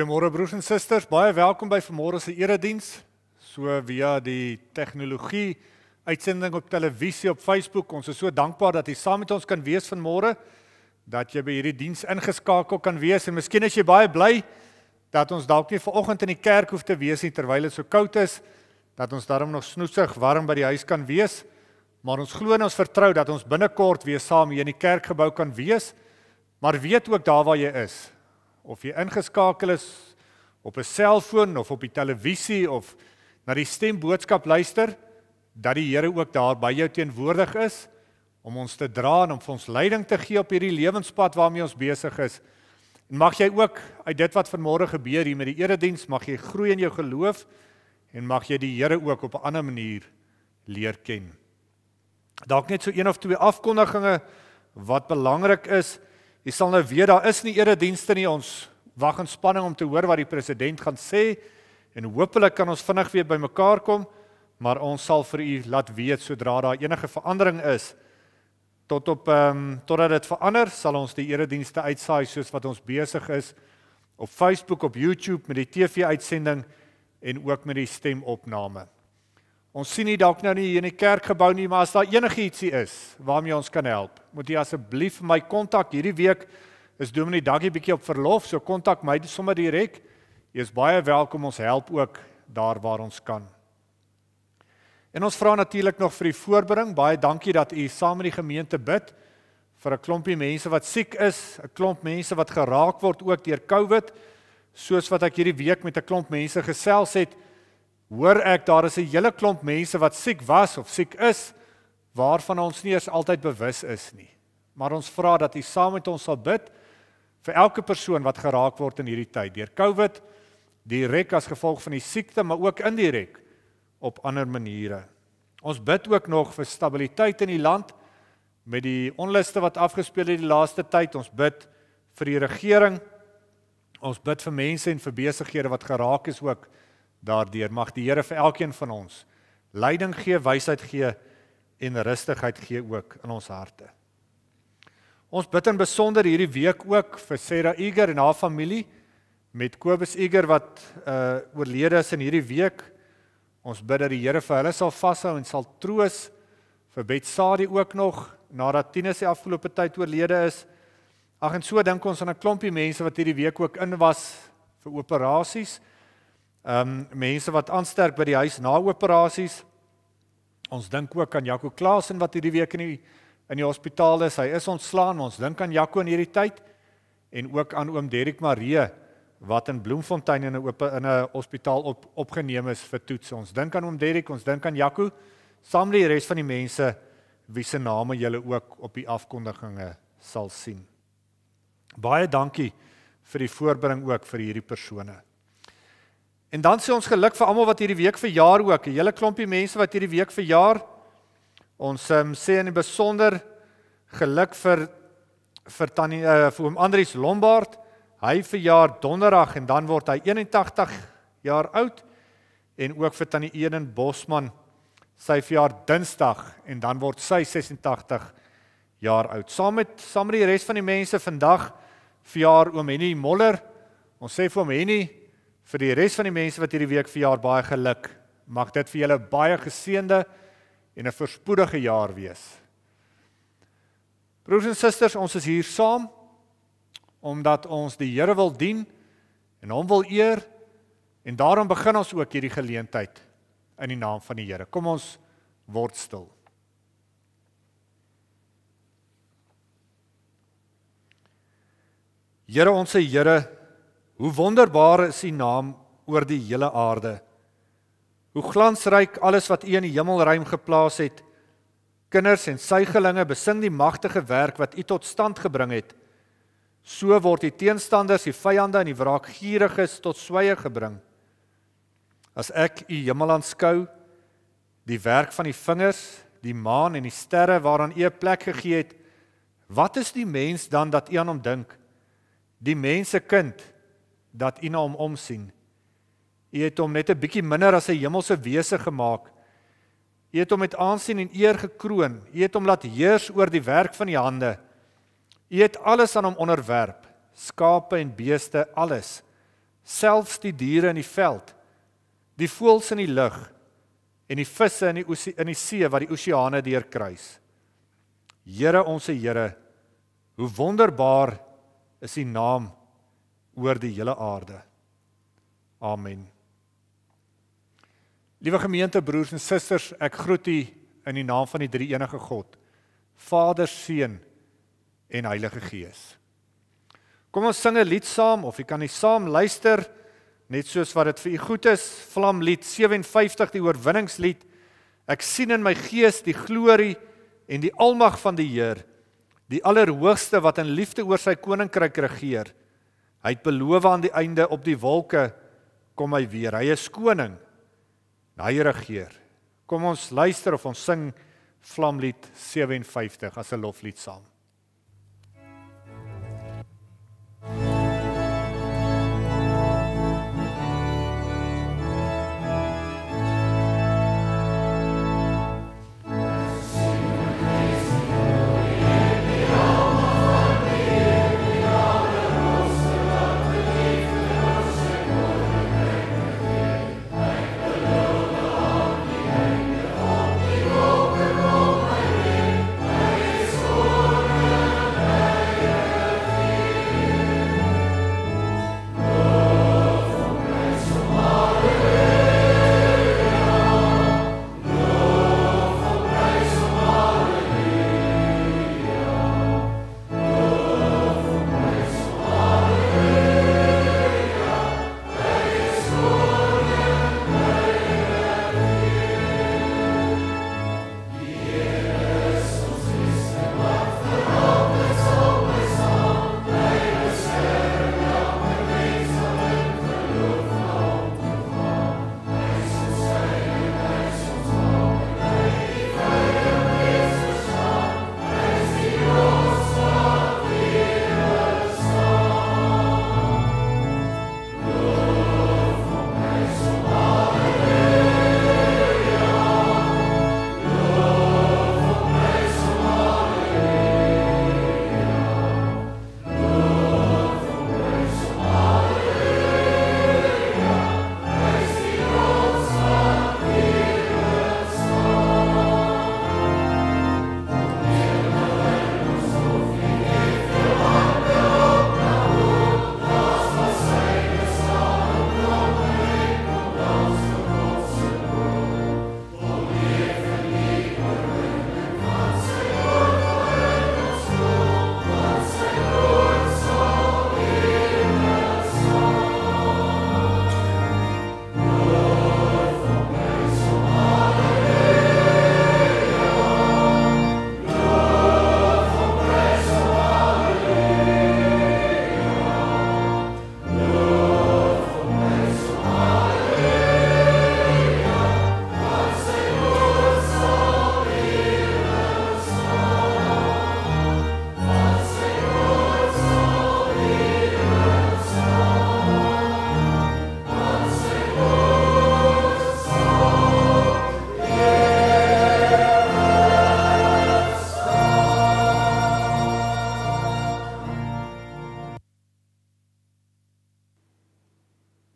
Goeiemôre broers en susters, baie welkom by vanmôre se erediens. So via die tegnologie, uitsending op televisie op Facebook. Ons is so dankbaar dat jy saam met ons kan wees vanmôre dat jy by hierdie diens ingeskakel kan wees en miskien as jy baie bly dat ons dalk nie vanoggend in die kerk hoef te wees nie terwyl dit so koud is, dat ons darm nog snoesig warm by die huis kan wees. Maar ons glo en ons vertrou dat ons binnekort weer saam hier in die kerkgebou kan wees. Maar weet ook daar waar jy is, of jy ingeskakel is op 'n selfoon of op die televisie of na die stemboodskap luister dat die Here ook daar by jou teenwoordig is om ons te dra en om vir ons leiding te gee op hierdie lewenspad waarmee ons besig is. En mag jy ook uit dit wat vanmôre gebeur hier met die erediens mag jy groei in jou geloof en mag jy die Here ook op 'n ander manier leer ken. Dalk net so een of twee afkondigings wat belangrik is. Jy sal nou weet daar is nie eredienste nie. Ons wag in spanning om te hoor wat die president gaan sê en hopelik kan ons vinnig weer bymekaar kom, maar ons sal vir u laat weet sodra daar enige verandering is. Tot op ehm um, totdat dit verander, sal ons die eredienste uitsaai soos wat ons besig is op Facebook, op YouTube met die TV-uitsending en ook met die stemopname. Ons sien nie dalk nou nie hier in die kerkgebou nie, maar as daar enigiets is waarmee ons kan help, moet jy asseblief my kontak hierdie week is Dominie Dankie bietjie op verlof, so kontak my sommer direk. Jy is baie welkom, ons help ook daar waar ons kan. En ons vra natuurlik nog vir die voorbereiding. Baie dankie dat u saam met die gemeente bid vir 'n klompie mense wat siek is, 'n klomp mense wat geraak word ook deur COVID, soos wat ek hierdie week met 'n klomp mense gesels het hoor ek daar is 'n hele klomp mense wat siek was of siek is waarvan ons nie eens altyd bewus is nie. Maar ons vra dat U saam met ons sal bid vir elke persoon wat geraak word in hierdie tyd deur COVID, direk as gevolg van die siekte, maar ook indirek op ander maniere. Ons bid ook nog vir stabiliteit in die land met die onluste wat afgespeel het die laaste tyd. Ons bid vir die regering. Ons bid vir mense en vir besighede wat geraak is ook daardeur. Mag die Here vir elkeen van ons leiding gee, wysheid gee en rustigheid gee ook in ons harte. Ons bid in besonder hierdie week ook vir Sarah Eger en haar familie met Kobus Eger wat uh oorlede is in hierdie week. Ons bid dat die Here vir hulle sal vashou en sal troos vir Betsadie ook nog nadat Tinus die afgelope tyd oorlede is. Ag en so dink ons aan 'n klompie mense wat hierdie week ook in was vir operasies. Ehm um, mense wat aansterk by die huis na operasies. Ons dink ook aan Jaco Klaasen wat hierdie week in die in die hospitaal is. Hy is ontslaan. Ons dink aan Jaco in hierdie tyd en ook aan oom Derik Marie wat in Bloemfontein in 'n in 'n hospitaal op opgeneem is vir toets. Ons dink aan oom Derik, ons dink aan Jaco, saam met die res van die mense wie se name julle ook op die afkondigings sal sien. Baie dankie vir die voorbereiding ook vir hierdie persone. En dan sê ons geluk vir almal wat hierdie week verjaar ook, 'n hele klompie mense wat hierdie week verjaar. Ons um, sê in besonder geluk vir vir tannie uh, vir oom Andrijs Lombard. Hy verjaar donderdag en dan word hy 81 jaar oud en ook vir tannie Eden Bosman sy verjaar Dinsdag en dan word sy 86 jaar oud. Saam met saam met die res van die mense vandag verjaar oom Henny Moller. Ons sê vir oom Henny vir die res van die mense wat hierdie week verjaar baie geluk. Mag dit vir julle baie geseënde en 'n voorspoedige jaar wees. Broers en susters, ons is hier saam omdat ons die Here wil dien en hom wil eer en daarom begin ons ook hierdie geleentheid in die naam van die Here. Kom ons word stil. Here ons se Here Hoe wonderbaar is u naam oor die hele aarde. Hoe glansryk alles wat u in die hemelruim geplaas het. Kinders en suigelinge besing die magtige werk wat u tot stand gebring het. So word die teenstanders, die vyande en die wraakgieriges tot sweye gebring. As ek u hemel aanskou, die werk van die vingers, die maan en die sterre waaraan u 'n plek gegee het, wat is die mens dan dat u aan hom dink? Die mense kind dat U na hom omsien. U het hom net 'n bietjie minder as 'n hemelse wese gemaak. U het hom met aansien en eer gekroon. U het hom laat heers oor die werk van die hande. U het alles aan hom onderwerp, skape en beeste, alles, selfs die diere in die veld, die voëls in die lug en die visse in die oosie, in die see wat die oseane deurkruis. Here, ons Here, hoe wonderbaar is U naam oor die hele aarde. Amen. Liewe gemeente broers en susters, ek groet u in die naam van die drie enige God, Vader, Seun en Heilige Gees. Kom ons sing 'n lied saam of jy kan dit saam luister net soos wat dit vir u goed is. Vlamlied 57 die oorwinningslied. Ek sien in my gees die glorie en die almag van die Heer, die allerhoogste wat in liefde oor sy koninkryk regeer. Hy het beloof aan die einde op die wolke kom hy weer. Hy is koning. Hy regeer. Kom ons luister of ons sing vlamlied 57 as 'n loflied saam.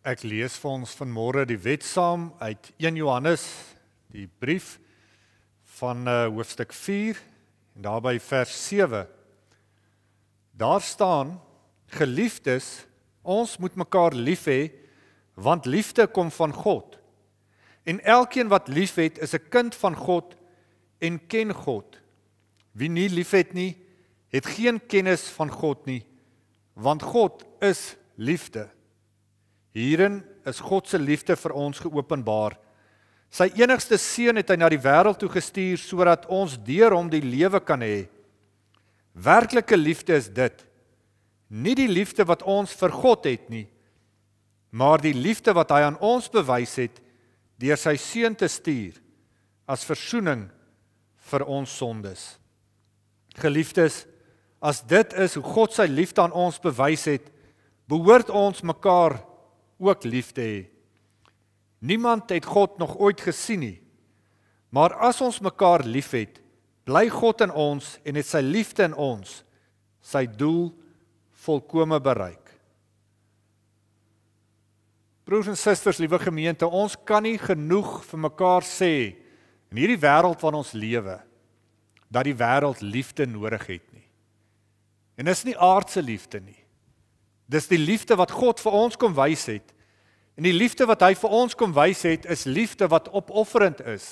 Ek lees vir ons vanmôre die wet saam uit 1 Johannes, die brief van eh, hoofstuk 4 en daarby vers 7. Daar staan: Geliefdes, ons moet mekaar lief hê want liefde kom van God. En elkeen wat liefhet, is 'n kind van God en ken God. Wie nie liefhet nie, het geen kennis van God nie, want God is liefde. Hierin is God se liefde vir ons geopenbaar. Sy enigste seun het hy na die wêreld toe gestuur sodat ons deur hom die lewe kan hê. Werklike liefde is dit. Nie die liefde wat ons vir God het nie, maar die liefde wat hy aan ons bewys het deur sy seun te stuur as verzoening vir ons sondes. Geliefdes, as dit is hoe God sy liefde aan ons bewys het, behoort ons mekaar ook liefde hê. Niemand het God nog ooit gesien nie. Maar as ons mekaar liefhet, bly God in ons en het sy liefde in ons sy doel volkome bereik. Broers en susters, liewe gemeente, ons kan nie genoeg vir mekaar sê in hierdie wêreld waarin ons lewe dat die wêreld liefde nodig het nie. En dis nie aardse liefde nie. Dis die liefde wat God vir ons kom wys het En die liefde wat hy vir ons kom wys het, is liefde wat opofferend is.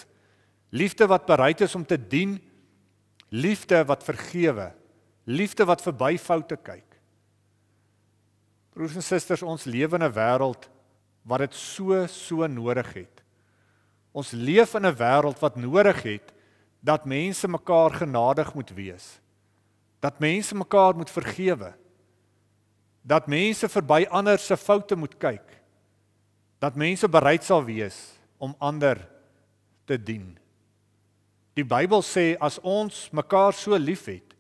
Liefde wat bereid is om te dien. Liefde wat vergewe. Liefde wat verby foute kyk. Broers en susters, ons lewe in 'n wêreld wat dit so so nodig het. Ons leef in 'n wêreld wat nodig het dat mense mekaar genadig moet wees. Dat mense mekaar moet vergewe. Dat mense verby ander se foute moet kyk dat mense bereid sal wees om ander te dien. Die Bybel sê as ons mekaar so liefhet,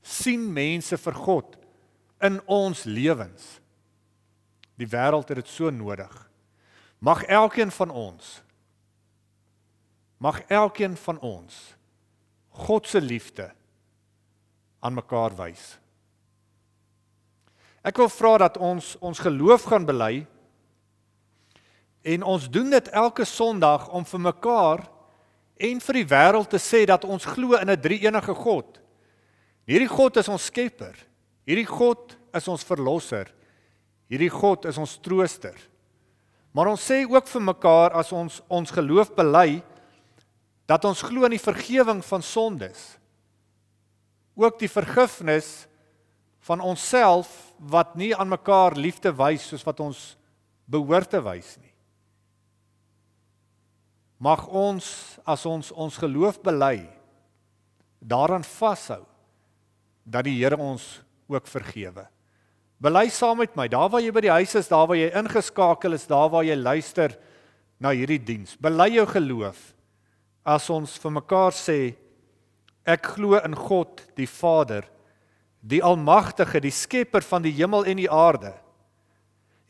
sien mense vir God in ons lewens. Die wêreld het dit so nodig. Mag elkeen van ons mag elkeen van ons God se liefde aan mekaar wys. Ek wil vra dat ons ons geloof gaan bely En ons doen dit elke Sondag om vir mekaar en vir die wêreld te sê dat ons glo in 'n drie-enige God. Hierdie God is ons skepper. Hierdie God is ons verlosser. Hierdie God is ons trooster. Maar ons sê ook vir mekaar as ons ons geloof bely dat ons glo in die vergifnis van sondes. Ook die vergifnis van onsself wat nie aan mekaar liefde wys soos wat ons behoort te wys nie mag ons as ons ons geloof bely daaraan vashou dat die Here ons ook vergewe. Bely saam met my, daar waar jy by die huis is, daar waar jy ingeskakel is, daar waar jy luister na hierdie diens. Bely jou geloof as ons vir mekaar sê ek glo in God die Vader, die almagtige, die skepper van die hemel en die aarde.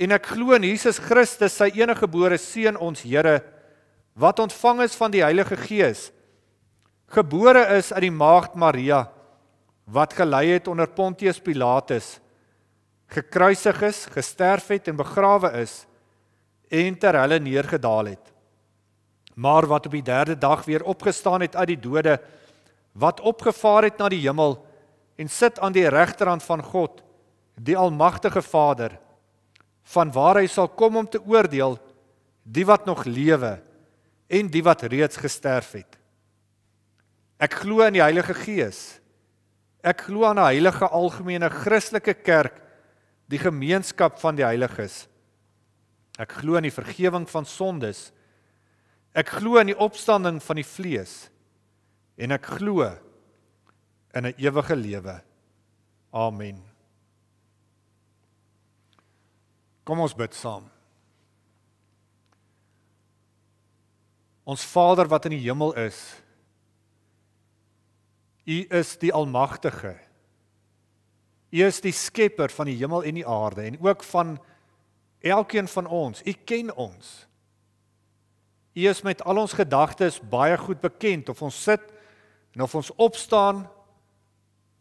En ek glo in Jesus Christus, sy enige gebore seun ons Here wat ontvang is van die Heilige Gees, gebore is uit die maagd Maria wat gelei het onder Pontius Pilatus, gekruisig is, gesterf het en begrawe is en ter hulle neergedaal het. Maar wat op die 3de dag weer opgestaan het uit die dode, wat opgevaar het na die hemel en sit aan die regterhand van God, die almagtige Vader, vanwaar hy sal kom om te oordeel die wat nog lewe en en die wat reeds gesterf het. Ek glo in die Heilige Gees. Ek glo aan 'n heilige algemene Christelike kerk, die gemeenskap van die heiliges. Ek glo in die vergifnis van sondes. Ek glo in die opstanding van die vlees en ek glo in 'n ewige lewe. Amen. Kom ons bid saam. Ons Vader wat in die hemel is. U is die almagtige. U is die skepper van die hemel en die aarde en ook van elkeen van ons. U ken ons. U is met al ons gedagtes baie goed bekend of ons sit en of ons opstaan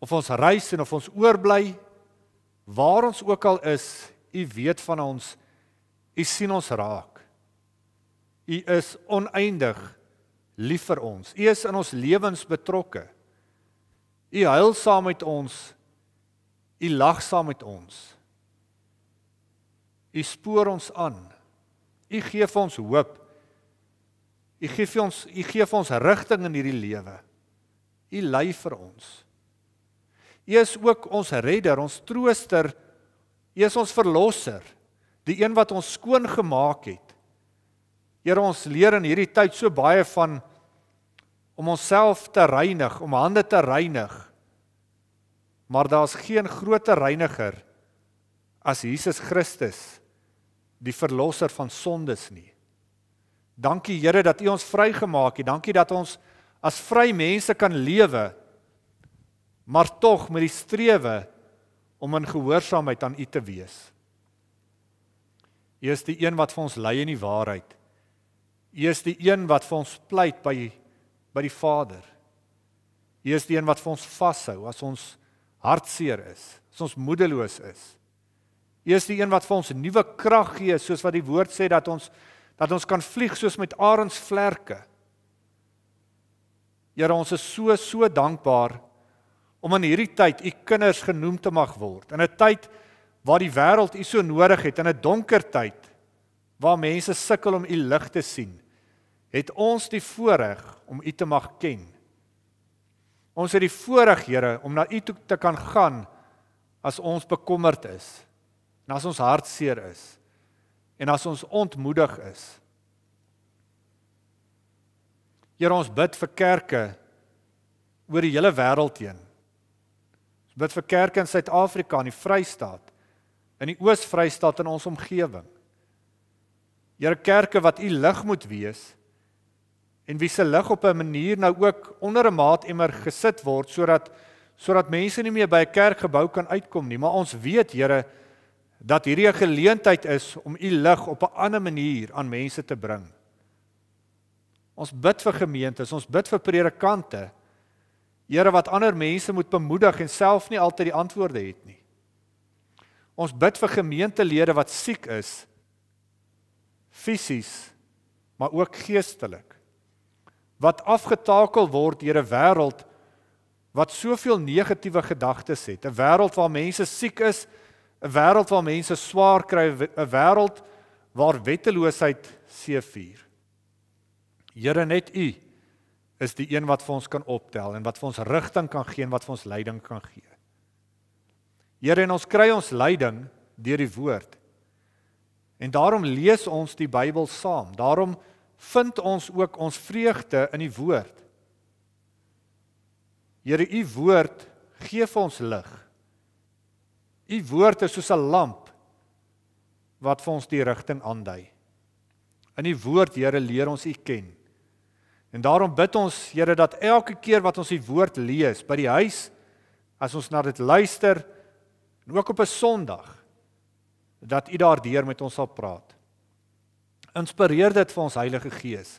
of ons reis en of ons oorbly waar ons ook al is, u weet van ons. U sien ons raak. U is oneindig lief vir ons. U is in ons lewens betrokke. U huil saam met ons. U lag saam met ons. U spoor ons aan. U gee vir ons hoop. U gee vir ons U gee vir ons rigting in hierdie lewe. U lei vir ons. U is ook ons redder, ons trooster. U is ons verlosser, die een wat ons skoon gemaak het. Here ons leer in hierdie tyd so baie van om onsself te reinig, om hande te reinig. Maar daar's geen groter reiniger as Jesus Christus, die verlosser van sondes nie. Dankie Here dat U ons vrygemaak het. Dankie dat ons as vry mense kan lewe maar tog met die strewe om in gehoorsaamheid aan U te wees. U is die een wat vir ons lei in die waarheid. U is die een wat vir ons pleit by by die Vader. U is die een wat vir ons vashou as ons hartseer is, as ons moedeloos is. U is die een wat vir ons nuwe krag gee soos wat die woord sê dat ons dat ons kan vlieg soos met arens vlerke. Here, ons is so so dankbaar om in hierdie tyd u kinders genoem te mag word. In 'n tyd waar die wêreld u so nodig het, in 'n donker tyd waar mense sukkel om u lig te sien, het ons die voorreg om u te mag ken. Ons het die voorreg, Here, om na u toe te kan gaan as ons bekommerd is, en as ons hartseer is, en as ons ontmoedig is. Here, ons bid vir kerke oor die hele wêreld heen. Ons bid vir kerke in Suid-Afrika, in die Vrystaat, in die Oos-Vrystaat en ons omgewing. Here kerke wat u lig moet wees en wie se lig op 'n manier nou ook onder 'n maat emmer gesit word sodat sodat mense nie meer by 'n kerkgebou kan uitkom nie, maar ons weet Here dat hierdie 'n geleentheid is om u lig op 'n ander manier aan mense te bring. Ons bid vir gemeentes, ons bid vir predikante. Here wat ander mense moet bemoedig en self nie altyd die antwoorde het nie. Ons bid vir gemeentelede wat siek is fisies, maar ook geestelik wat afgetakel word deur 'n wêreld wat soveel negatiewe gedagtes het, 'n wêreld waar mense siek is, 'n wêreld waar mense swaar kry, 'n wêreld waar wetteloosheid seefuur. Here net U is die een wat vir ons kan optel en wat vir ons rigting kan gee en wat vir ons leiding kan gee. Here en ons kry ons leiding deur die woord. En daarom lees ons die Bybel saam. Daarom vind ons ook ons vreugde in die woord. Here, u woord gee vir ons lig. U woord is soos 'n lamp wat vir ons die rigting aandui. In u woord, Here, leer ons u ken. En daarom bid ons, Here, dat elke keer wat ons u woord lees by die huis, as ons na dit luister, en ook op 'n Sondag, dat U daardeur met ons sal praat. Inspireer dit vir ons Heilige Gees.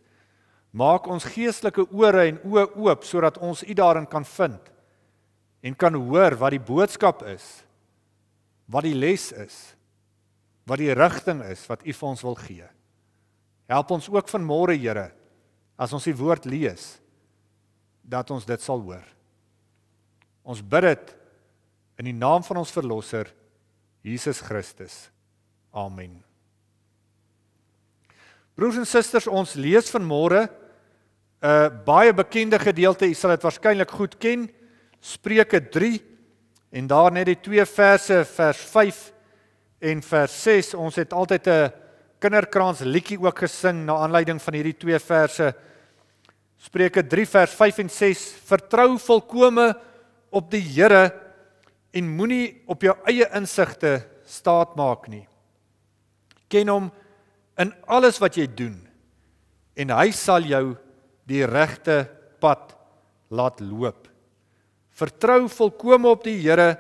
Maak ons geestelike ore en oë oop sodat ons U daarin kan vind en kan hoor wat die boodskap is, wat die les is, wat die rigting is wat U vir ons wil gee. Help ons ook vanmôre, Here, as ons die woord lees, dat ons dit sal hoor. Ons bid dit in die naam van ons verlosser Jesus Christus. Amen. Broers en susters, ons lees vanmôre 'n uh, eh, baie bekende gedeelte. U sal dit waarskynlik goed ken. Spreuke 3 en daar net die twee verse vers 5 en vers 6. Ons het altyd 'n kinderkrans liedjie ook gesing na aanleiding van hierdie twee verse. Spreuke 3 vers 5 en 6: Vertrou volkome op die Here en moenie op jou eie insigte staatmaak nie. Ken hom in alles wat jy doen en hy sal jou die regte pad laat loop. Vertrou volkome op die Here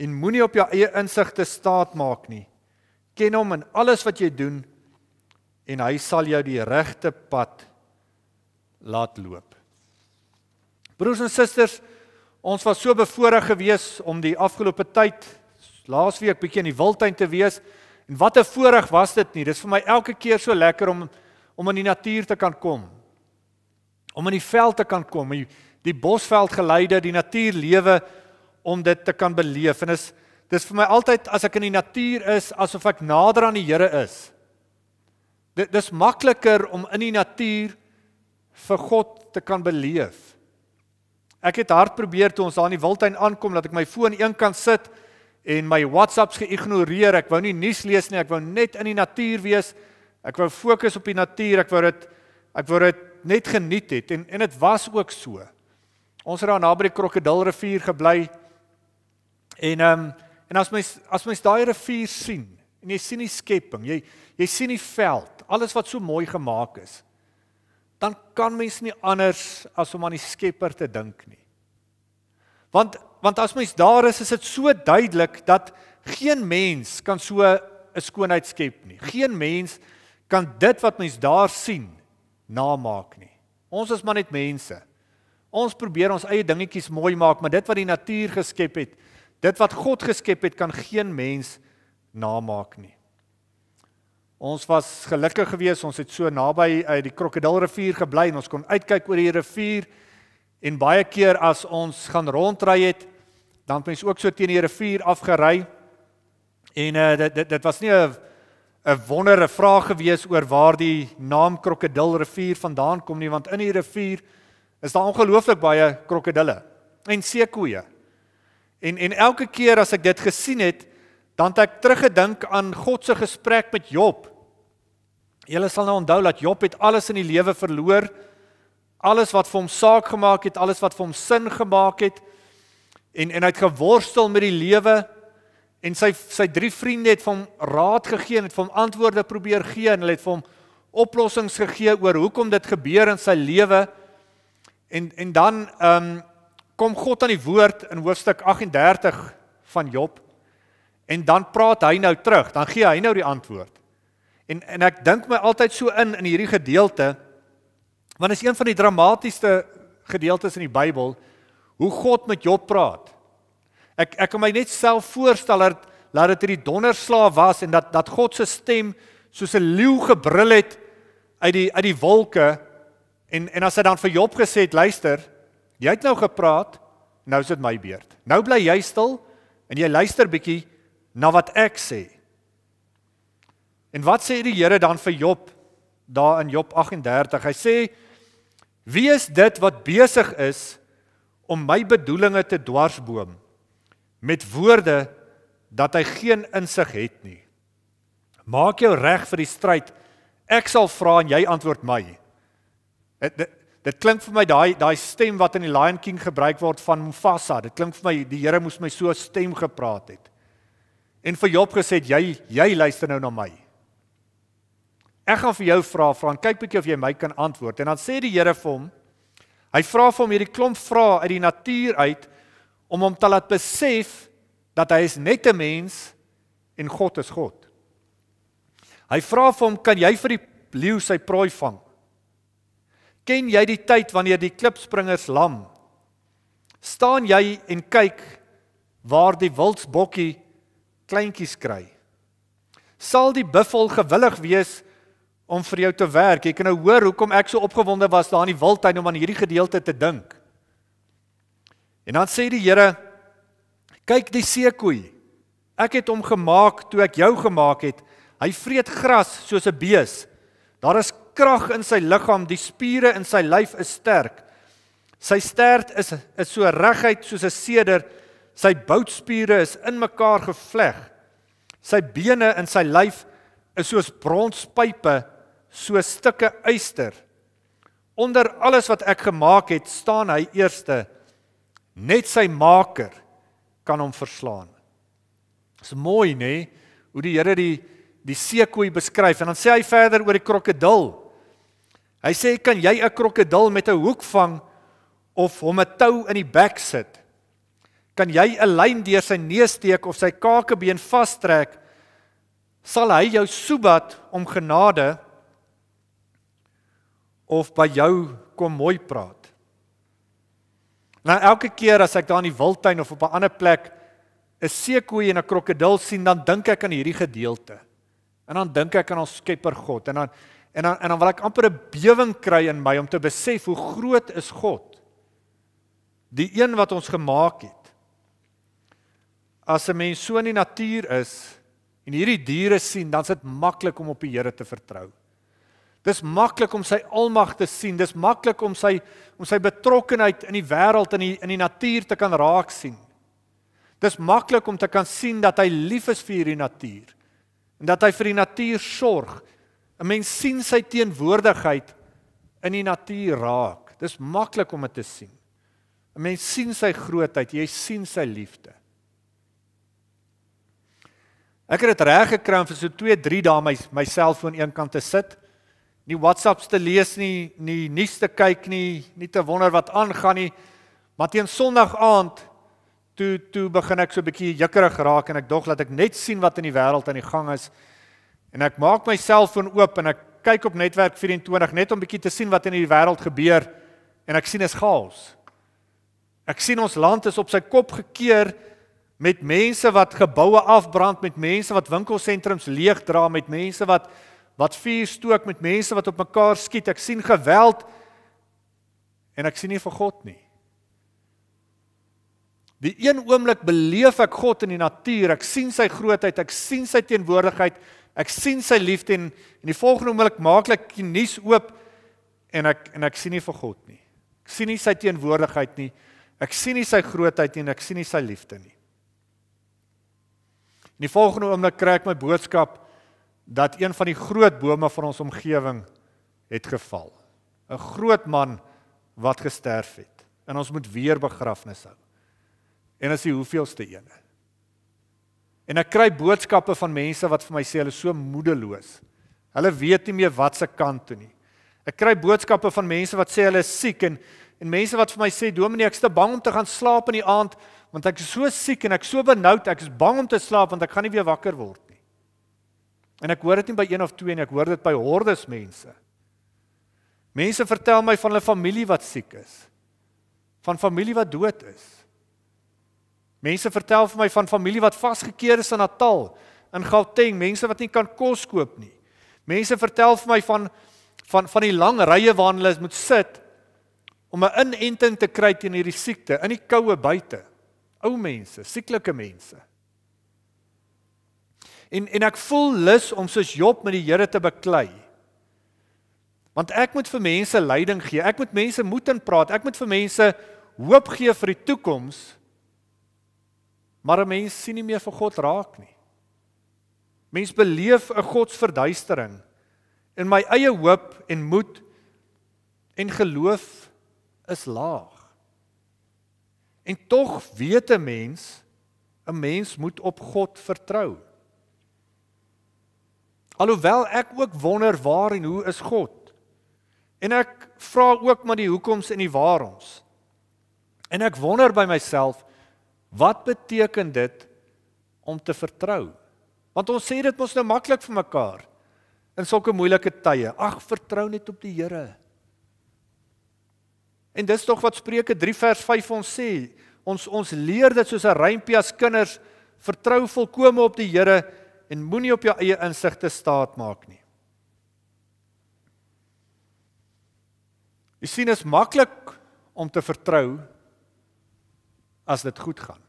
en moenie op jou eie insigte staatmaak nie. Ken hom in alles wat jy doen en hy sal jou die regte pad laat loop. Broers en susters, Ons was so bevoorreg geweest om die afgelope tyd laasweek bietjie in die wildtuin te wees. En wat 'n voorreg was dit nie. Dis vir my elke keer so lekker om om in die natuur te kan kom. Om in die veld te kan kom, die, die bosveld geleide, die natuur lewe om dit te kan beleef. En dis dis vir my altyd as ek in die natuur is, asof ek nader aan die Here is. Dit dis makliker om in die natuur vir God te kan beleef. Ek het hard probeer toe ons daar in die Wildtuin aankom dat ek my foon eenkant sit en my WhatsApps geïgnoreer. Ek wou nie nuus lees nie, ek wou net in die natuur wees. Ek wou fokus op die natuur, ek wou dit ek wou dit net geniet het en en dit was ook so. Ons het daar naby die Krokodilrivier gebly. En ehm um, en as mens as mens daai rivier sien en jy sien die skepping, jy jy sien die veld, alles wat so mooi gemaak is dan kan mens nie anders as om aan die Skepper te dink nie. Want want as mens daar is, is dit so duidelik dat geen mens kan so 'n skoonheid skep nie. Geen mens kan dit wat mens daar sien namaak nie. Ons is maar net mense. Ons probeer ons eie dingetjies mooi maak, maar dit wat die natuur geskep het, dit wat God geskep het, kan geen mens namaak nie. Ons was gelukkig geweest, ons het so naby uit eh, die Krokodilrivier gebly en ons kon uitkyk oor die rivier. En baie keer as ons gaan rondry het, dan het mense ook so teen die rivier afgery. En uh dit dit dit was nie 'n 'n wondere vraag geweest oor waar die naam Krokodilrivier vandaan kom nie, want in die rivier is daar ongelooflik baie krokodille en seekoeie. En en elke keer as ek dit gesien het, dan het ek teruggedink aan God se gesprek met Job. Julle sal nou onthou dat Job het alles in die lewe verloor. Alles wat vir hom saak gemaak het, alles wat vir hom sin gemaak het en en hy het geworstel met die lewe en sy sy drie vriende het vir hom raad gegee en het vir hom antwoorde probeer gee en hulle het vir hom oplossings gegee oor hoekom dit gebeur in sy lewe. En en dan ehm um, kom God aan die woord in hoofstuk 38 van Job. En dan praat hy nou terug, dan gee hy nou die antwoord. En en ek dink my altyd so in in hierdie gedeelte want dit is een van die dramatiesste gedeeltes in die Bybel hoe God met Job praat. Ek ek kan my net self voorstel dat laat dit hierdie donderslaaf was en dat dat God se stem soos 'n leeu gebrul het uit die uit die wolke en en as hy dan vir Job gesê het, luister, jy het nou gepraat, nou is dit my beurt. Nou bly jy stil en jy luister bietjie na wat ek sê. En wat sê die Here dan vir Job daar in Job 38? Hy sê: "Wie is dit wat besig is om my bedoelinge te dwarsboom met woorde dat hy geen insig het nie? Maak jou reg vir die stryd. Ek sal vra en jy antwoord my." Dit dit klink vir my daai daai stem wat in die Lion King gebruik word van Mufasa. Dit klink vir my die Here moes my so stem gepraat het. En vir Job gesê jy jy luister nou na my. Ek gaan vir jou vra, Frank, kyk bietjie of jy my kan antwoord. En dan sê die Here vir hom, hy vra vir hom hierdie klomp vrae uit die natuur uit om hom te laat besef dat hy is net 'n mens en God is God. Hy vra vir hom, kan jy vir die leeu sy prooi vang? Ken jy die tyd wanneer die klipspringers lam? Staan jy en kyk waar die wildsbokkie kleintjies kry. Sal die buffel gewillig wees om vir jou te werk? Jy kan nou hoor hoekom ek so opgewonde was daar in die wildtuin om aan hierdie gedeelte te dink. En dan sê die Here: "Kyk die seekoei. Ek het hom gemaak toe ek jou gemaak het. Hy vreet gras soos 'n bees. Daar is krag in sy liggaam, die spiere in sy lyf is sterk. Sy stert is is so reguit soos 'n seder." Sy boudspiere is in mekaar gevleg. Sy bene in sy lyf is soos bronspype, so stukke yster. Onder alles wat ek gemaak het, staan hy eerste. Net sy maker kan hom verslaan. Dis mooi, nê, nee? hoe die Here die die seekoei beskryf en dan sê hy verder oor die krokodil. Hy sê kan jy 'n krokodil met 'n hoek vang of hom 'n tou in die bek sit? Kan jy 'n lyn deur sy neus steek of sy kakebeen vastrek, sal hy jou soebat om genade of by jou kom mooi praat. Nou elke keer as ek daar in die wildtuin of op 'n ander plek 'n seekoei en 'n krokodil sien, dan dink ek aan hierdie gedeelte. En dan dink ek aan ons Skepper God en dan en dan en dan wil ek amper 'n bewering kry in my om te besef hoe groot is God. Die een wat ons gemaak het as 'n mens so in die natuur is en hierdie diere sien, dan's dit maklik om op die Here te vertrou. Dis maklik om sy almag te sien, dis maklik om sy om sy betrokkeheid in die wêreld en in die in die natuur te kan raak sien. Dis maklik om te kan sien dat hy lief is vir hierdie natuur en dat hy vir die natuur sorg. 'n Mens sien sy teenwoordigheid in die natuur raak. Dis maklik om dit te sien. 'n Mens sien sy grootheid, jy sien sy liefde. Ek het dit reg gekram vir so 2, 3 dae my my selfoon eenkant te sit. Nie WhatsApps te lees nie, nie nuus te kyk nie, nie te wonder wat aangaan nie. Maar teen Sondag aand toe toe begin ek so 'n bietjie jukkerig raak en ek dog dat ek net sien wat in die wêreld aan die gang is. En ek maak my selfoon oop en ek kyk op netwerk 24 net om bietjie te sien wat in die wêreld gebeur en ek sien is chaos. Ek sien ons land is op sy kop gekeer met mense wat geboue afbrand, met mense wat winkelsentrums leegdra, met mense wat wat vuur stook, met mense wat op mekaar skiet. Ek sien geweld en ek sien nie vir God nie. Die een oomblik beleef ek God in die natuur. Ek sien sy grootheid, ek sien sy teenwoordigheid, ek sien sy liefde en in die volgende oomblik maak ek die nuus oop en ek en ek sien nie vir God nie. Ek sien nie sy teenwoordigheid nie. Ek sien nie sy grootheid nie en ek sien nie sy liefde nie. In die volgende oomblik kry ek my boodskap dat een van die groot bome van ons omgewing het geval. 'n Groot man wat gesterf het. En ons moet weer begrafnisse hou. En as jy hoeveelste een. En ek kry boodskappe van mense wat vir my sê hulle is so moedeloos. Hulle weet nie meer wat se kant toe nie. Ek kry boodskappe van mense wat sê hulle is siek en en mense wat vir my sê Dominee ek is te bang om te gaan slaap in die aand want ek is so siek en ek so benoud, ek is bang om te slaap want ek gaan nie weer wakker word nie. En ek hoor dit nie by een of twee nie, ek hoor dit by hordes mense. Mense vertel my van hulle familie wat siek is. Van familie wat dood is. Mense vertel vir my van familie wat vasgekeer is aan Natal in Gauteng, mense wat nie kan kos koop nie. Mense vertel vir my van van van die lang rye waarna hulle moet sit om 'n inenting te kry teen hierdie siekte in die koue buite ou mense, sieklike mense. En en ek voel lus om soos Job met die Here te beklei. Want ek moet vir mense leiding gee. Ek moet mense moed en praat. Ek moet vir mense hoop gee vir die toekoms. Maar 'n mens sien nie meer vir God raak nie. Mense beleef 'n godsverduistering in my eie hoop en moed en geloof is laag. En tog weet 'n mens 'n mens moet op God vertrou. Alhoewel ek ook wonder waar en hoe is God? En ek vra ook maar die hoekoms en die waaroms. En ek wonder by myself wat beteken dit om te vertrou? Want ons sê dit mos nou maklik vir mekaar in sulke moeilike tye. Ag, vertrou net op die Here. En dis tog wat Spreuke 3 vers 5 ons sê. Ons ons leer dit soos 'n reimpie as kinders vertrou volkome op die Here en moenie op jou eie insigte staat maak nie. Jy sien is maklik om te vertrou as dit goed gaan.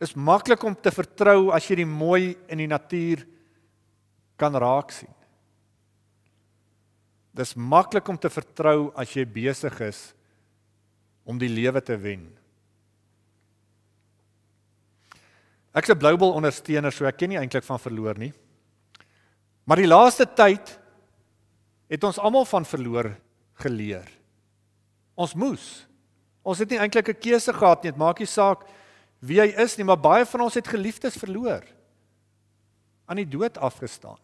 Is maklik om te vertrou as jy die mooi in die natuur kan raak sien. Dis maklik om te vertrou as jy besig is om die lewe te wen. Ek's 'n Bybel ondersteuner, so ek ken nie eintlik van verloor nie. Maar die laaste tyd het ons almal van verloor geleer. Ons moes. Ons het nie eintlik 'n keuse gehad nie. Dit maak nie saak wie jy is nie, maar baie van ons het geliefdes verloor. Aan die dood afgestaan.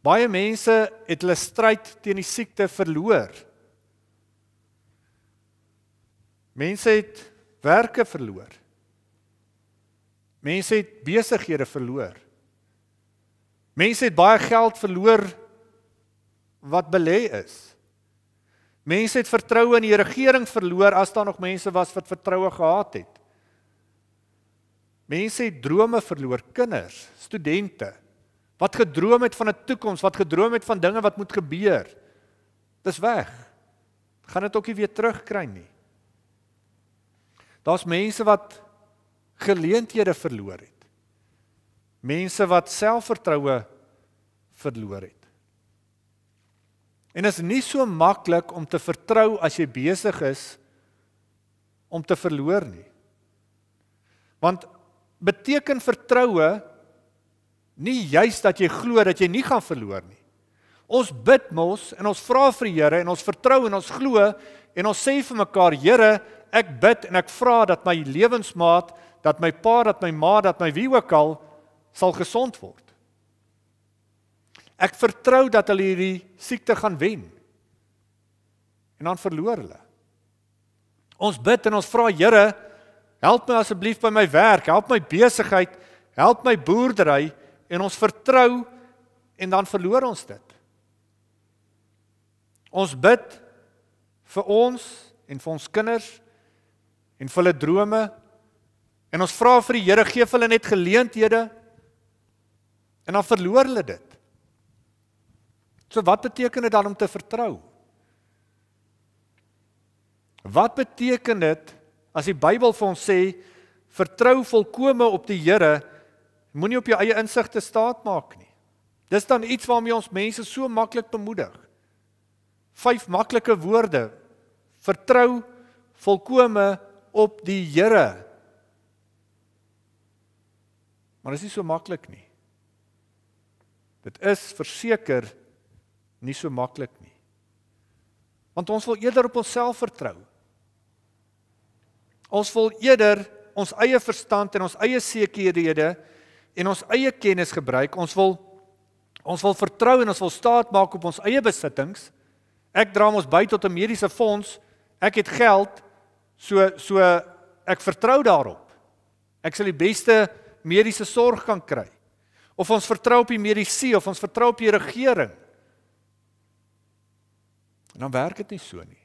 Baie mense het hulle stryd teen die siekte verloor. Mense het werke verloor. Mense het besighede verloor. Mense het baie geld verloor wat belê is. Mense het vertroue in die regering verloor as daar nog mense was wat vertroue gehad het. Mense het drome verloor, kinders, studente, wat gedroom het van 'n toekoms, wat gedroom het van dinge wat moet gebeur. Dis weg. Gaan dit ook nie weer terugkry nie. Daar's mense wat geleenthede verloor het. Mense wat selfvertroue verloor het. En dit is nie so maklik om te vertrou as jy besig is om te verloor nie. Want beteken vertroue nie juis dat jy glo dat jy nie gaan verloor nie. Ons bid mos en ons vra vir die Here en ons vertrou en ons glo en ons sê vir mekaar Here, ek bid en ek vra dat my lewensmaat, dat my pa, dat my ma, dat my wie ook al sal gesond word. Ek vertrou dat hulle hierdie siekte gaan wen. En dan verloor hulle. Ons bid en ons vra Here, help my asseblief by my werk, help my besigheid, help my boerdery, en ons vertrou en dan verloor ons dit. Ons bid vir ons en vir ons kinders en vir hulle drome en ons vra vir die Here gee vir hulle net geleenthede en dan verloor hulle dit. So wat beteken dit dan om te vertrou? Wat beteken dit as die Bybel vir ons sê vertrou volkome op die Here Moenie op jou eie insigte staatmaak nie. Dis dan iets waarmee ons mense so maklik bemoedig. Vyf maklike woorde. Vertrou volkome op die Here. Maar dit is nie so maklik nie. Dit is verseker nie so maklik nie. Want ons wil eerder op onsself vertrou. Ons wil eerder ons eie verstand en ons eie sekerhede en ons eie kennis gebruik. Ons wil ons wil vertrou en ons wil staat maak op ons eie besittings. Ek dra mos by tot 'n mediese fonds. Ek het geld. So so ek vertrou daarop. Ek sal die beste mediese sorg kan kry. Of ons vertrou op die medisyne of ons vertrou op die regering. En dan werk dit nie so nie.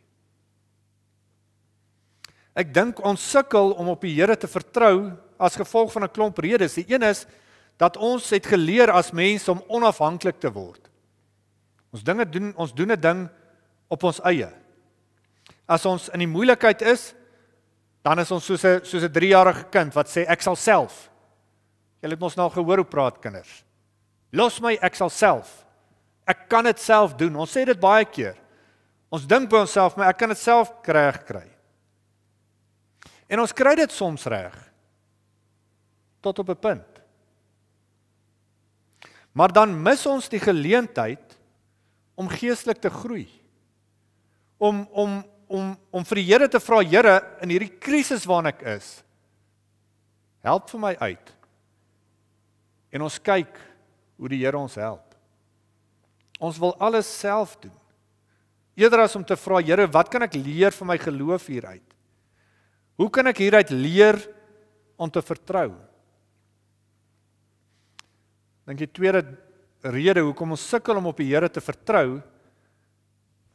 Ek dink ons sukkel om op die Here te vertrou as gevolg van 'n klomp redes. Die een is dat ons het geleer as mense om onafhanklik te word. Ons dinge doen ons doen 'n ding op ons eie. As ons in die moeilikheid is, dan is ons soos 'n soos 'n 3-jarige kind wat sê ek sal self. Julle het mos nou gehoor hoe praat kinders. Los my, ek sal self. Ek kan dit self doen. Ons sê dit baie keer. Ons dink by onsself, maar ek kan dit self reg kry. En ons kry dit soms reg tot op 'n punt. Maar dan mis ons die geleentheid om geestelik te groei. Om om om om vir die Here te vra, Here, in hierdie krisis waarna ek is, help vir my uit. En ons kyk hoe die Here ons help. Ons wil alles self doen. Eerder as om te vra, Here, wat kan ek leer van my geloof hieruit? Hoe kan ek hieruit leer om te vertrou? Dink die tweede rede hoekom ons sukkel om op die Here te vertrou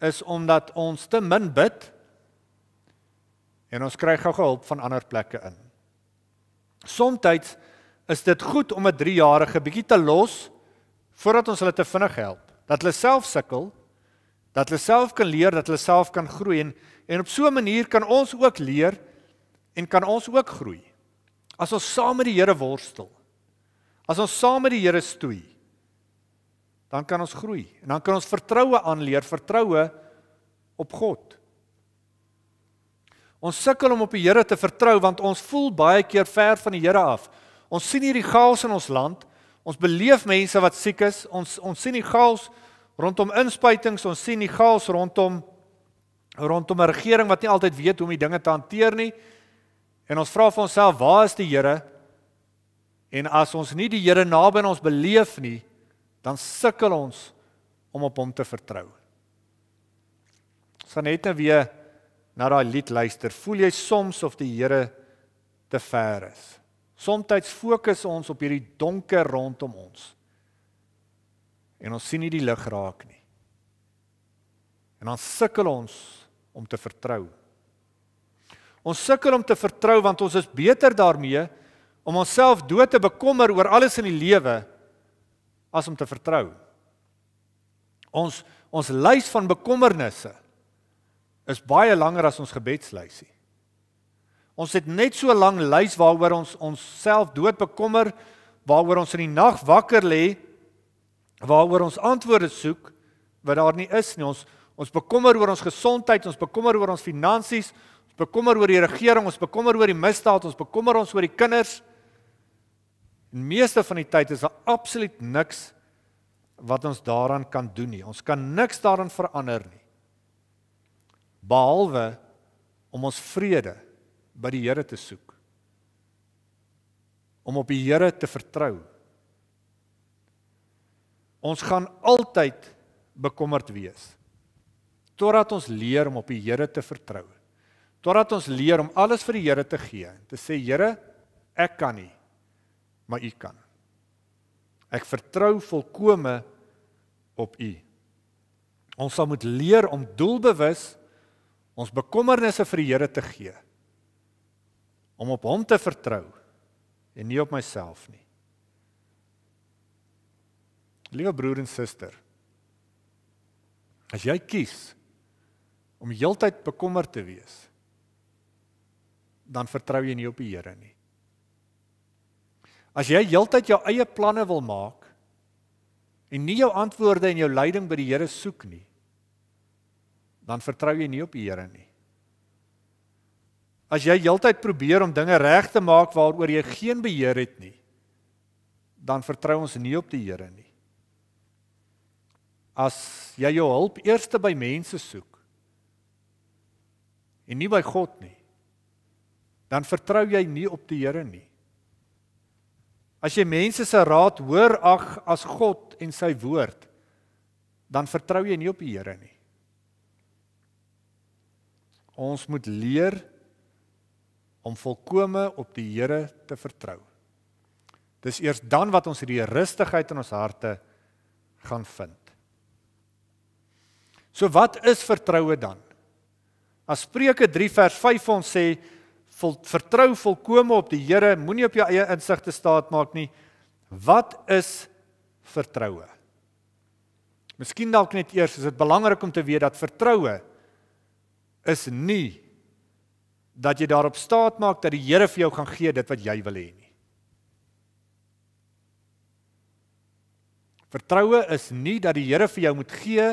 is omdat ons te min bid en ons kry gou gehulp van ander plekke in. Somstyds is dit goed om 'n 3-jarige bietjie te los voordat ons hulle te vinnig help. Dat hulle self sukkel, dat hulle self kan leer, dat hulle self kan groei en en op so 'n manier kan ons ook leer en kan ons ook groei. As ons saam met die Here worstel, as ons saam met die Here stoei, dan kan ons groei en dan kan ons vertroue aanleer, vertroue op God. Ons sukkel om op die Here te vertrou want ons voel baie keer ver van die Here af. Ons sien hierdie chaos in ons land. Ons beleef mense wat siek is. Ons ons sien die chaos rondom inspuitings, ons sien die chaos rondom rondom 'n regering wat nie altyd weet hoe om die dinge te hanteer nie. En ons vra vir onsself, waar is die Here? En as ons nie die Here naby in ons beleef nie, dan sukkel ons om op hom te vertrou. Sanet het nou weer na daai lied luister. Voel jy soms of die Here te ver is? Somstyds fokus ons op hierdie donker rondom ons. En ons sien nie die lig raak nie. En dan sukkel ons om te vertrou. Ons sukkel om te vertrou want ons is beter daarmee om onsself dood te bekommer oor alles in die lewe as om te vertrou. Ons ons lys van bekommernisse is baie langer as ons gebedslysie. Ons het net so lank lys waaroor ons ons self dood bekommer, waaroor ons in die nag wakker lê, waaroor ons antwoorde soek wat daar nie is nie. Ons ons bekommer oor ons gesondheid, ons bekommer oor ons finansies, bekommer oor die regering, ons bekommer oor die misdaad, ons bekommer ons oor die kinders. En meeste van die tyd is daar absoluut niks wat ons daaraan kan doen nie. Ons kan niks daaraan verander nie. Behalwe om ons vrede by die Here te soek. Om op die Here te vertrou. Ons gaan altyd bekommerd wees totdat ons leer om op die Here te vertrou totdat ons leer om alles vir die Here te gee en te sê Here, ek kan nie, maar U kan. Ek vertrou volkome op U. Ons sal moet leer om doelbewus ons bekommernisse vir die Here te gee. Om op Hom te vertrou en nie op myself nie. Liewe broer en suster, as jy kies om heeltyd bekommerd te wees, dan vertrou jy nie op die Here nie. As jy heeltyd jou eie planne wil maak en nie jou antwoorde en jou leiding by die Here soek nie, dan vertrou jy nie op die Here nie. As jy heeltyd probeer om dinge reg te maak waaroor jy geen beheer het nie, dan vertrou ons nie op die Here nie. As jy jou hulp eers by mense soek en nie by God nie, dan vertrou jy nie op die Here nie. As jy mense se raad hoor ag as God en sy woord, dan vertrou jy nie op die Here nie. Ons moet leer om volkome op die Here te vertrou. Dis eers dan wat ons hierdie rustigheid in ons harte gaan vind. So wat is vertroue dan? As Spreuke 3 vers 5 ons sê vol, vertrou volkome op die Here, moenie op jou eie insig te staat maak nie. Wat is vertroue? Miskien dalk net eers, is dit belangrik om te weet dat vertroue is nie dat jy daarop staat maak dat die Here vir jou gaan gee dit wat jy wil hê nie. Vertroue is nie dat die Here vir jou moet gee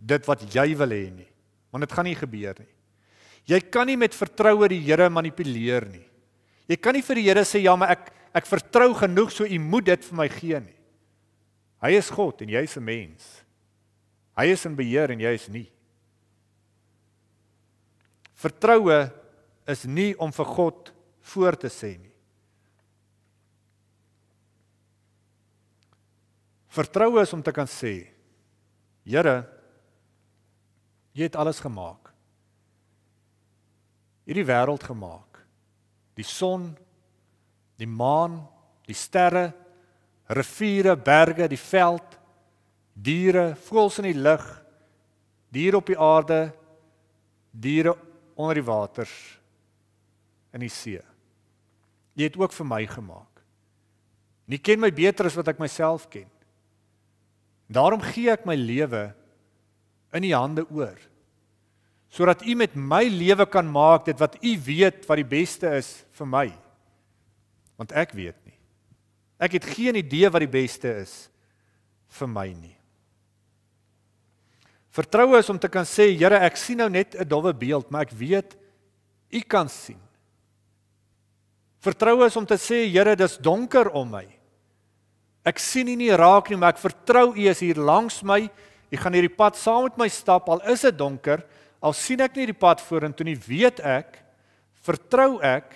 dit wat jy wil hê nie, want dit gaan nie gebeur nie. Jy kan nie met vertroue die Here manipuleer nie. Jy kan nie vir die Here sê ja, maar ek ek vertrou genoeg so u moet dit vir my gee nie. Hy is God en jy's 'n mens. Hy is in beheer en jy is nie. Vertroue is nie om vir God voor te sê nie. Vertroue is om te kan sê: Here, jy het alles gemaak hierdie wêreld gemaak. Die son, die maan, die sterre, riviere, berge, die veld, diere, voëls in die lug, diere op die aarde, diere onder die waters in die see. Jy het ook vir my gemaak. Jy ken my beter as wat ek myself ken. Daarom gee ek my lewe in u hande oor sodat u met my lewe kan maak dit wat u weet wat die beste is vir my. Want ek weet nie. Ek het geen idee wat die beste is vir my nie. Vertroue is om te kan sê Here, ek sien nou net 'n dowwe beeld, maar ek weet u kan sien. Vertroue is om te sê Here, dis donker om my. Ek sien u nie raak nie, maar ek vertrou u is hier langs my. U gaan hierdie pad saam met my stap al is dit donker. Al sien ek nie die pad vorentoe nie, weet ek, vertrou ek,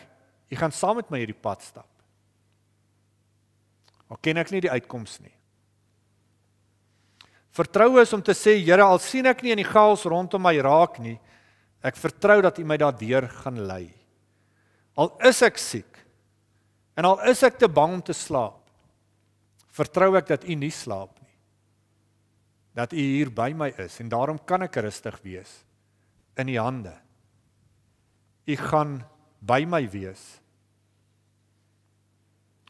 jy gaan saam met my hierdie pad stap. Al ken ek nie die uitkoms nie. Vertrou is om te sê, Here, al sien ek nie in die gaals rondom my raak nie, ek vertrou dat U my daardeur gaan lei. Al is ek siek en al is ek te bang om te slaap, vertrou ek dat U nie slaap nie. Dat U hier by my is en daarom kan ek rustig wees in u hande. U gaan by my wees.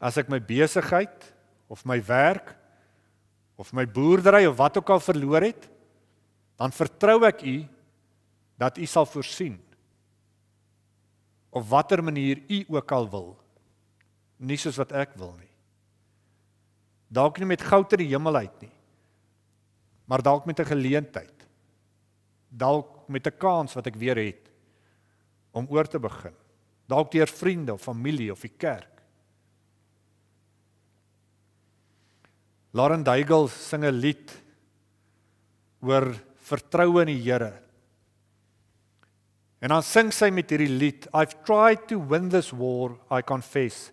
As ek my besigheid of my werk of my boerdery of wat ook al verloor het, dan vertrou ek u dat u sal voorsien. Op watter manier u ook al wil. Nie soos wat ek wil nie. Dalk nie met goud ter die hemel uit nie. Maar dalk met 'n geleentheid. Dalk met 'n kans wat ek weer het om oor te begin. Dalk deur vriende of familie of die kerk. Lauren Duigel sing 'n lied oor vertroue in die Here. En dan sing sy met hierdie lied, I've tried to win this war, I confess.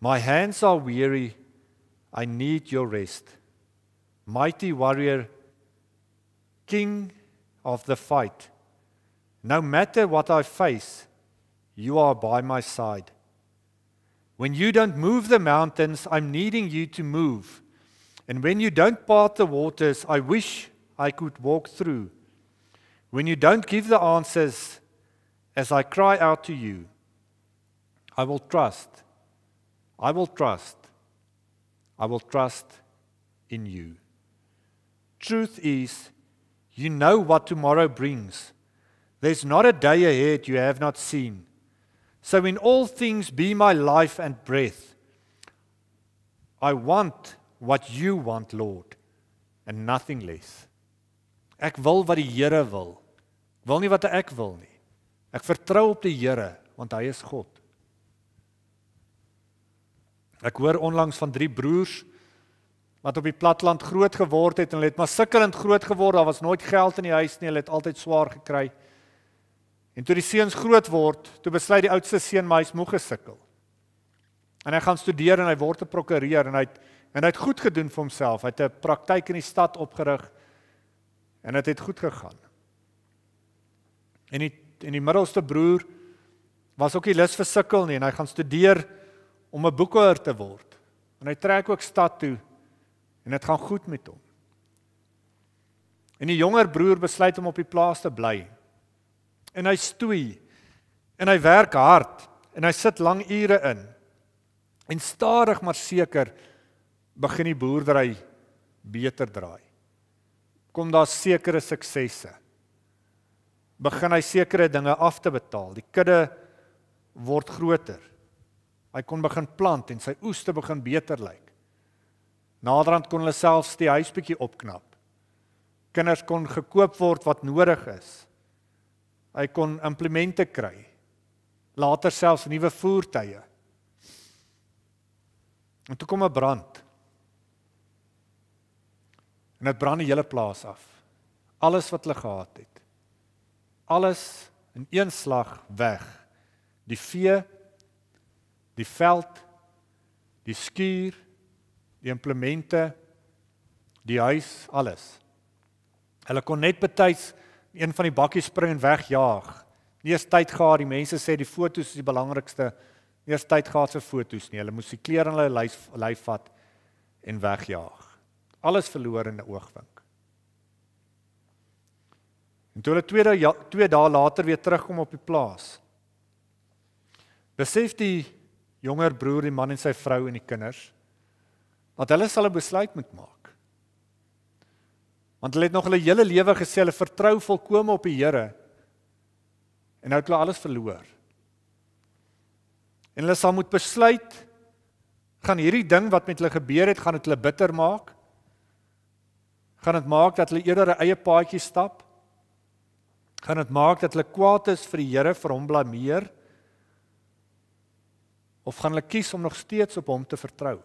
My hands are weary, I need your rest. Mighty warrior, king of the fight. No matter what I face, you are by my side. When you don't move the mountains, I'm needing you to move. And when you don't part the waters, I wish I could walk through. When you don't give the answers, as I cry out to you, I will trust. I will trust. I will trust in you. Truth is, You know what tomorrow brings. There's not a day ahead you have not seen. So, in all things, be my life and breath. I want what you want, Lord, and nothing less. Ek wil wat die Here wil. Ek wil nie wat ek wil nie. Ek vertrou op die Here, want hy is God. Ek hoor onlangs van drie broers wat op die platland groot geword het en hulle het maar sukkelend groot geword. Daar was nooit geld in die huis nie. Hulle het altyd swaar gekry. En toe die seuns groot word, toe besluit die oudste seun maar hy's moeg gesukkel. En hy gaan studeer en hy word 'n prokureur en hy het en hy het goed gedoen vir homself. Hy het 'n praktyk in die stad opgerig en dit het, het goed gegaan. En die en die middelste broer was ook nie lus vir sukkel nie en hy gaan studeer om 'n boekhouer te word. En hy trek ook stad toe en dit gaan goed met hom. En die jonger broer besluit om op die plaas te bly. En hy stoei en hy werk hard en hy sit lang ure in. En stadig maar seker begin die boerdery beter draai. Kom daar sekere suksesse. Begin hy sekere dinge af te betaal. Die kudde word groter. Hy kon begin plant en sy oes te begin beter lyk. Naderhand kon hulle selfs die huis bietjie opknap. Kinders kon gekoop word wat nodig is. Hy kon implemente kry. Later selfs nuwe voertuie. En toe kom 'n brand. En dit brand die hele plaas af. Alles wat hulle gehad het. Alles in een slag weg. Die vee, die veld, die skuur, die implemente, die huis, alles. Hulle kon net betuis een van die bakkies spring en wegjaag. Nie eens tyd gehad die mense sê die fotos is die belangrikste. Nie eens tyd gehad vir fotos nie. Hulle moes die klere in hulle lyf lyf vat en wegjaag. Alles verloor in 'n oogwink. En toe hulle 2 dae 2 ja, dae later weer terugkom op die plaas. Besef die jonger broer, die man en sy vrou en die kinders Want hulle sal 'n besluit moet maak. Want hulle het nog hulle hele lewe gesê hulle vertrou volkome op die Here en nou het hulle alles verloor. En hulle sal moet besluit gaan hierdie ding wat met hulle gebeur het gaan dit hulle bitter maak? Gaan dit maak dat hulle eerder 'n eie paadjie stap? Gaan dit maak dat hulle kwaad is vir die Here vir hom blameer? Of gaan hulle kies om nog steeds op hom te vertrou?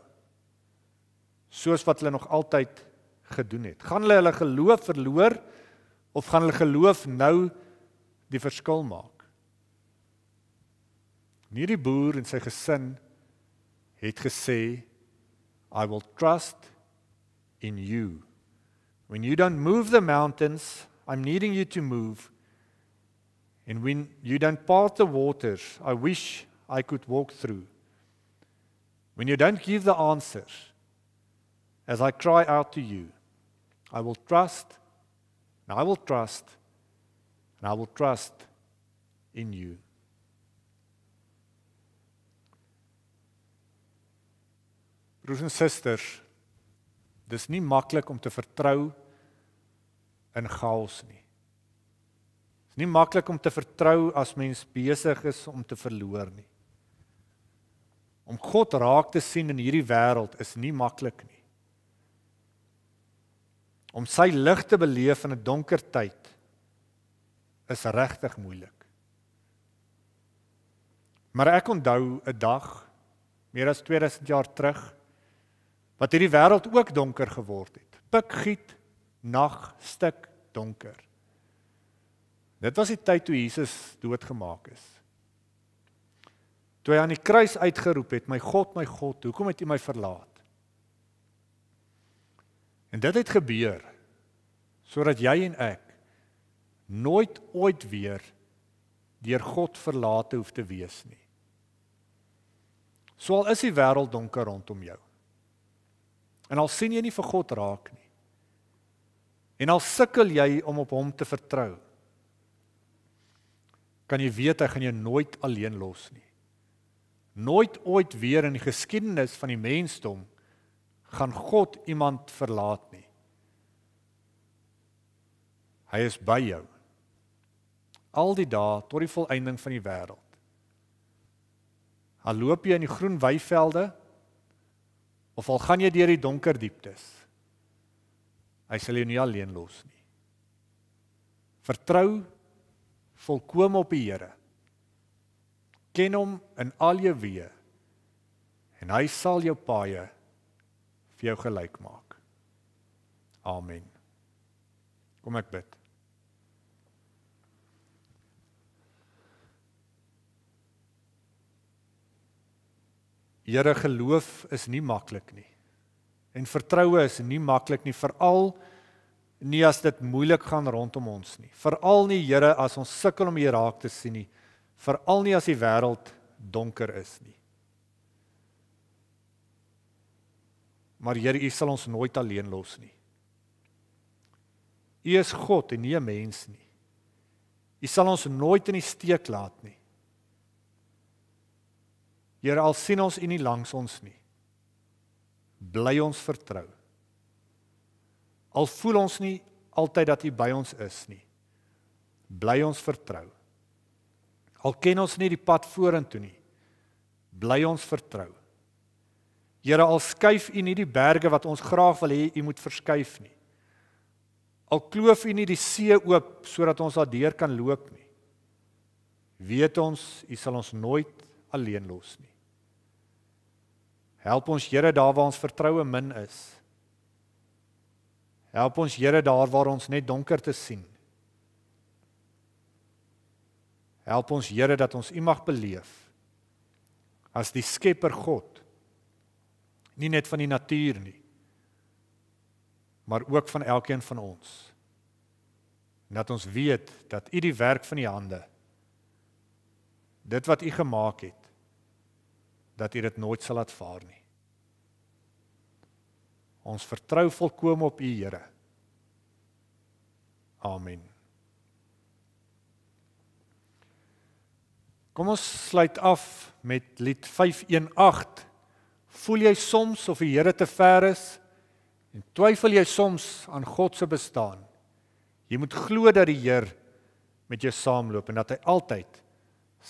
soos wat hulle nog altyd gedoen het. Gaan hulle hulle geloof verloor of gaan hulle geloof nou die verskil maak? Nie die boer en sy gesin het gesê I will trust in you. When you don't move the mountains, I'm needing you to move. And when you don't part the waters, I wish I could walk through. When you don't give the answers, as I cry out to you, I will trust, and I will trust, and I will trust in you. Broers en susters, dis nie maklik om te vertrou in chaos nie. Dis nie maklik om te vertrou as mens besig is om te verloor nie. Om God raak te sien in hierdie wêreld is nie maklik nie om sy lig te beleef in 'n donker tyd is regtig moeilik. Maar ek onthou 'n dag meer as 2000 jaar terug wat hierdie wêreld ook donker geword het. Pikgiet nag stik donker. Dit was die tyd toe Jesus doodgemaak is. Toe hy aan die kruis uitgeroep het, "My God, my God, hoekom het U my verlaat?" En dit het gebeur sodat jy en ek nooit ooit weer deur God verlate hoef te wees nie. Sou al is die wêreld donker rondom jou. En al sien jy nie vir God raak nie. En al sukkel jy om op hom te vertrou. Kan jy weet hy gaan jou nooit alleen los nie. Nooit ooit weer in die geskiedenis van die mensdom gaan God iemand verlaat nie. Hy is by jou. Al die dae tot die volëinding van die wêreld. Al loop jy in die groen weivelde of al gaan jy deur die donker dieptes. Hy sal jou nie alleen los nie. Vertrou volkom op die Here. Ken hom in al jou weë en hy sal jou paaie vir jou gelyk maak. Amen. Kom ek bid. Here geloof is nie maklik nie. En vertroue is nie maklik nie veral nie as dit moeilik gaan rondom ons nie. Veral nie Here as ons sukkel om U raak te sien nie. Veral nie as die wêreld donker is nie. Maar Here, U sal ons nooit alleen los nie. U is God en nie 'n mens nie. U sal ons nooit in die steek laat nie. Here, al sien ons U nie langs ons nie. Bly ons vertrou. Al voel ons nie altyd dat U by ons is nie. Bly ons vertrou. Al ken ons nie die pad vorentoe nie. Bly ons vertrou. Here al skuif u nie die berge wat ons graag wil hê u moet verskuif nie. Al kloof u nie die see oop sodat ons daardeur kan loop nie. Weet ons u sal ons nooit alleen los nie. Help ons Here daar waar ons vertroue min is. Help ons Here daar waar ons net donker te sien. Help ons Here dat ons U mag beleef as die Skepper God nie net van die natuur nie maar ook van elkeen van ons. Nat ons weet dat u die werk van die hande dit wat u gemaak het dat u dit nooit sal laat vaar nie. Ons vertrou volkome op u Here. Amen. Kom ons sluit af met lied 518 Voel jy soms of die Here te ver is? En twyfel jy soms aan God se bestaan? Jy moet glo dat die Heer met jou saamloop en dat hy altyd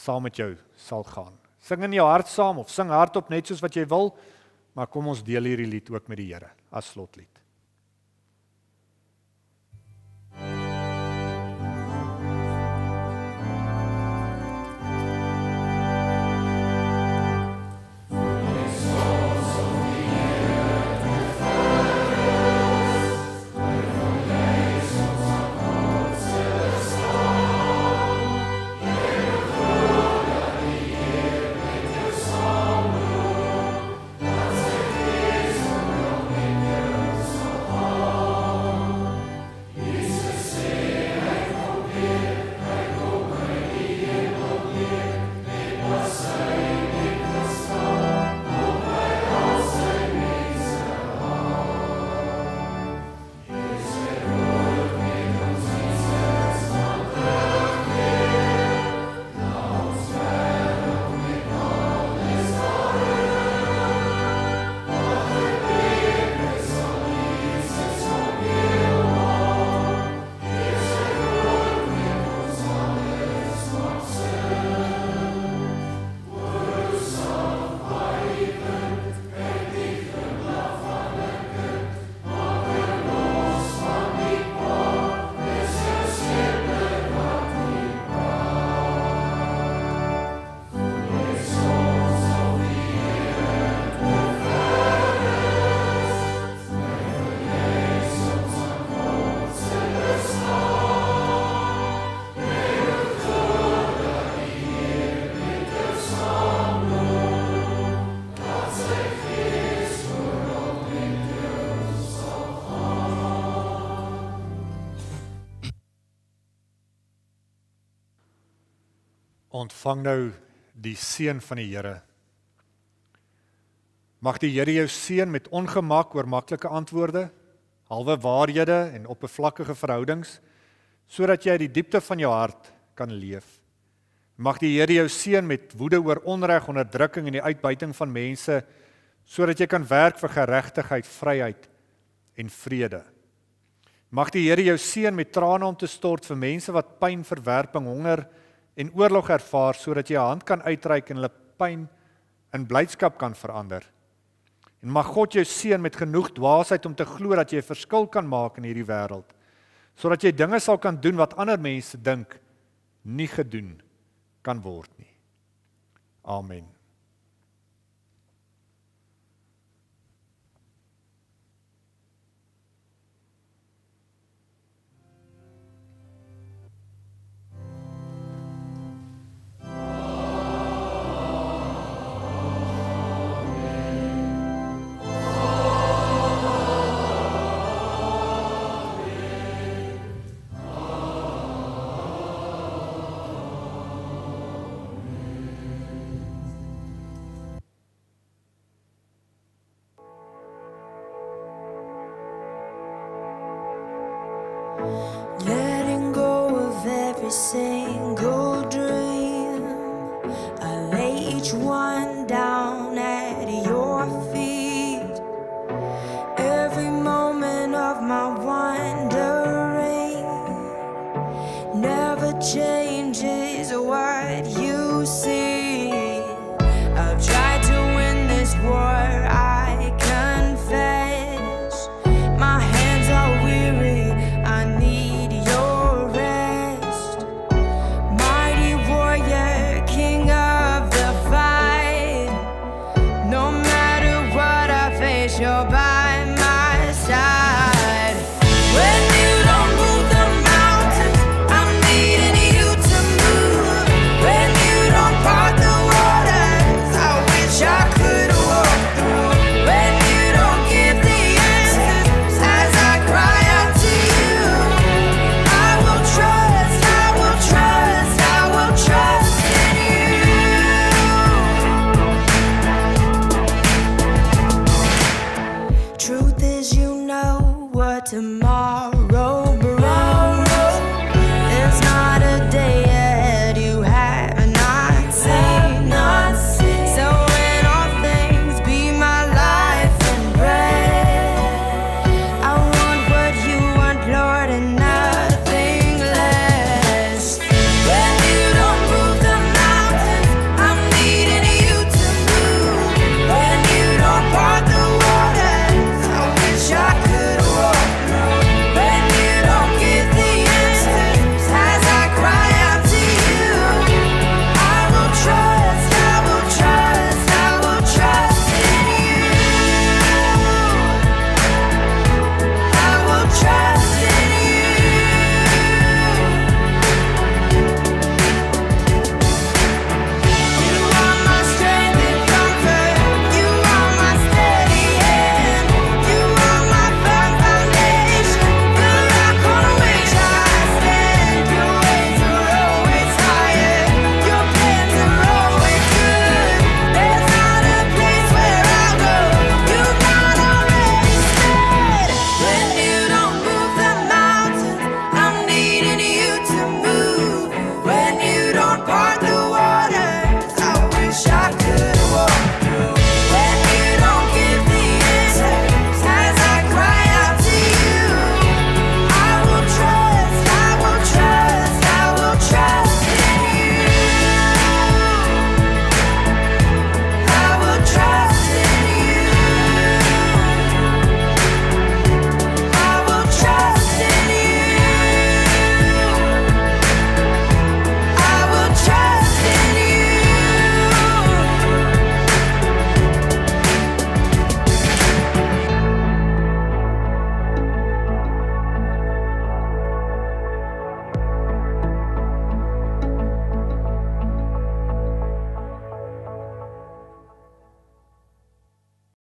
saam met jou sal gaan. Sing in jou hart saam of sing hardop net soos wat jy wil, maar kom ons deel hierdie lied ook met die Here as slotlied. ontvang nou die seën van die Here. Mag die Here jou seën met ongemak oor maklike antwoorde, halwe waarhede en oppervlakkige verhoudings sodat jy uit die diepte van jou hart kan leef. Mag die Here jou seën met woede oor onreg, onderdrukking en die uitbuiting van mense sodat jy kan werk vir geregtigheid, vryheid en vrede. Mag die Here jou seën met trane om te stort vir mense wat pyn, verwerping, honger en en oorlog ervaar sodat jy 'n hand kan uitreik en hulle pyn in blydskap kan verander. En mag God jou seën met genoeg dwaasheid om te glo dat jy 'n verskil kan maak in hierdie wêreld. Sodat jy dinge sal kan doen wat ander mense dink nie gedoen kan word nie. Amen.